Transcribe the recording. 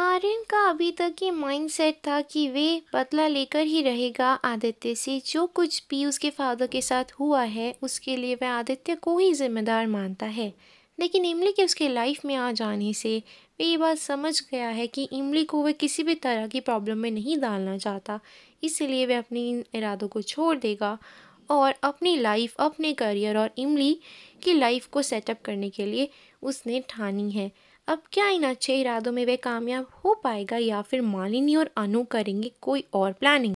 आर्यन का अभी तक ये माइंड सेट था कि वे बदला लेकर ही रहेगा आदित्य से जो कुछ भी उसके फादर के साथ हुआ है उसके लिए वह आदित्य को ही जिम्मेदार मानता है लेकिन इमली के उसके लाइफ में आ जाने से वे ये बात समझ गया है कि इमली को वह किसी भी तरह की प्रॉब्लम में नहीं डालना चाहता इसलिए वह अपने इन इरादों को छोड़ देगा और अपनी लाइफ अपने करियर और इमली की लाइफ को सेटअप करने के लिए उसने ठानी है अब क्या इन अच्छे इरादों में वह कामयाब हो पाएगा या फिर मालिनी और अनु करेंगे कोई और प्लानिंग